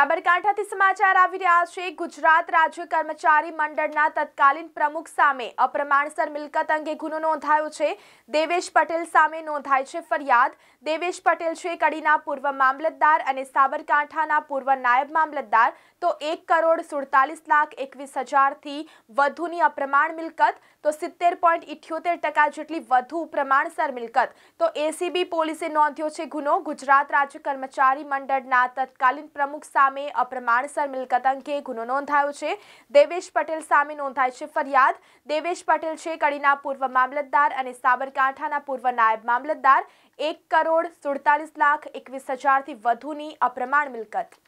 સાબરકાંઠાથી સમાચાર આવી રહ્યા છે ગુજરાત રાજ્ય કર્મચારી મંડળના તત્કાલીન પ્રમુખ સામે અપ્રમાણસર મિલકત અંગે ગુનો નોંધાયો છે દેવેશ પટેલ સામે નોંધાય છે ફરિયાદ દેવેશ પટેલ છે કડીના પૂર્વ મામલતદાર અને સાબરકાંઠાના પૂર્વ નાયબ મામલતદાર તો એક કરોડ સુડતાલીસ લાખ એકવીસ હજારથી વધુની અપ્રમાણ મિલકત તો સિત્તેર પોઈન્ટ ઇઠ્યોતેર ટકા જેટલી વધુ પ્રમાણસર મિલકત તો એસીબી પોલીસે નોંધ્યો છે ગુનો ગુજરાત રાજ્ય કર્મચારી મંડળના તત્કાલીન પ્રમુખ સામે સામે અપ્રમાણસર મિલકત અંગે ગુનો નોંધાયો છે દેવેશ પટેલ સામે નોંધાય છે ફરિયાદ દેવેશ પટેલ છે કડીના પૂર્વ મામલતદાર અને સાબરકાંઠાના પૂર્વ નાયબ મામલતદાર એક કરોડ સુડતાલીસ લાખ એકવીસ હજારથી વધુની અપ્રમાણ મિલકત